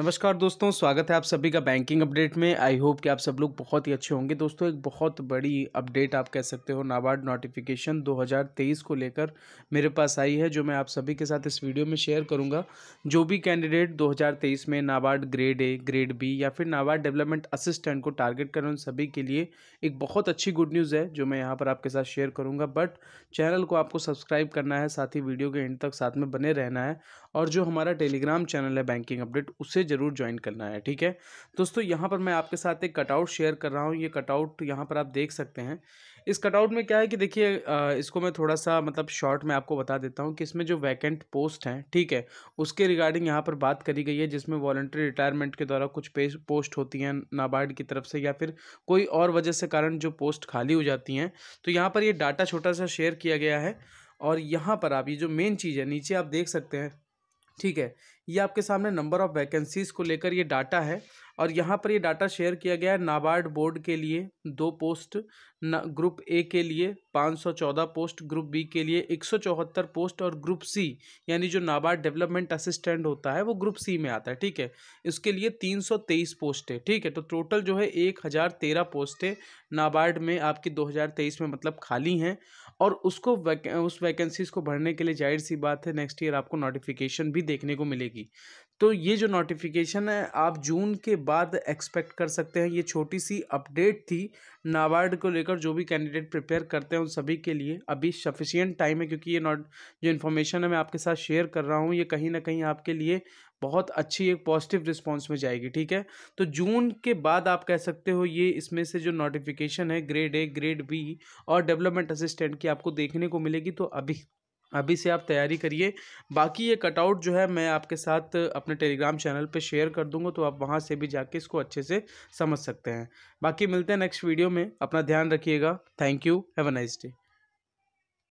नमस्कार दोस्तों स्वागत है आप सभी का बैंकिंग अपडेट में आई होप कि आप सब लोग बहुत ही अच्छे होंगे दोस्तों एक बहुत बड़ी अपडेट आप कह सकते हो नाबार्ड नोटिफिकेशन 2023 को लेकर मेरे पास आई है जो मैं आप सभी के साथ इस वीडियो में शेयर करूंगा जो भी कैंडिडेट 2023 में NABARD grade A grade B या फिर नाबार्ड डेवलपमेंट असिस्टेंट को टारगेट करें उन सभी के लिए एक बहुत अच्छी गुड न्यूज़ है जो मैं यहाँ पर आपके साथ शेयर करूँगा बट चैनल को आपको सब्सक्राइब करना है साथ ही वीडियो के एंड तक साथ में बने रहना है और जो हमारा टेलीग्राम चैनल है बैंकिंग अपडेट उसे ज़रूर ज्वाइन करना है ठीक है दोस्तों यहाँ पर मैं आपके साथ एक कटआउट शेयर कर रहा हूँ ये कटआउट यहाँ पर आप देख सकते हैं इस कटआउट में क्या है कि देखिए इसको मैं थोड़ा सा मतलब शॉर्ट में आपको बता देता हूँ कि इसमें जो वैकेंट पोस्ट हैं ठीक है उसके रिगार्डिंग यहाँ पर बात करी गई है जिसमें वॉलेंट्री रिटायरमेंट के द्वारा कुछ पोस्ट होती हैं नाबार्ड की तरफ से या फिर कोई और वजह से कारण जो पोस्ट खाली हो जाती हैं तो यहाँ पर ये डाटा छोटा सा शेयर किया गया है और यहाँ पर आप ये जो मेन चीज़ है नीचे आप देख सकते हैं ठीक है ये आपके सामने नंबर ऑफ़ वैकेंसीज़ को लेकर ये डाटा है और यहाँ पर ये डाटा शेयर किया गया है नाबार्ड बोर्ड के लिए दो पोस्ट ग्रुप ए के लिए 514 पोस्ट ग्रुप बी के लिए एक पोस्ट और ग्रुप सी यानी जो नाबार्ड डेवलपमेंट असिस्टेंट होता है वो ग्रुप सी में आता है ठीक है इसके लिए 323 पोस्ट है ठीक है तो टोटल जो है 1013 पोस्टें नाबार्ड में आपकी 2023 में मतलब खाली हैं और उसको वैके, उस वैकेंसीज़ को भरने के लिए जाहिर सी बात है नेक्स्ट ईयर आपको नोटिफिकेशन भी देखने को मिलेगी तो ये जो नोटिफिकेशन है आप जून के बाद एक्सपेक्ट कर सकते हैं ये छोटी सी अपडेट थी नाबार्ड को लेकर जो भी कैंडिडेट प्रिपेयर करते हैं उन सभी के लिए अभी सफिशियंट टाइम है क्योंकि ये नॉट जो इन्फॉर्मेशन है मैं आपके साथ शेयर कर रहा हूँ ये कहीं ना कहीं आपके लिए बहुत अच्छी एक पॉजिटिव रिस्पांस में जाएगी ठीक है तो जून के बाद आप कह सकते हो ये इसमें से जो नोटिफिकेशन है ग्रेड ए ग्रेड बी और डेवलपमेंट असिस्टेंट की आपको देखने को मिलेगी तो अभी अभी से आप तैयारी करिए बाकी ये कटआउट जो है मैं आपके साथ अपने टेलीग्राम चैनल पे शेयर कर दूंगा तो आप वहाँ से भी जाके इसको अच्छे से समझ सकते हैं बाकी मिलते हैं नेक्स्ट वीडियो में अपना ध्यान रखिएगा thank you have a nice day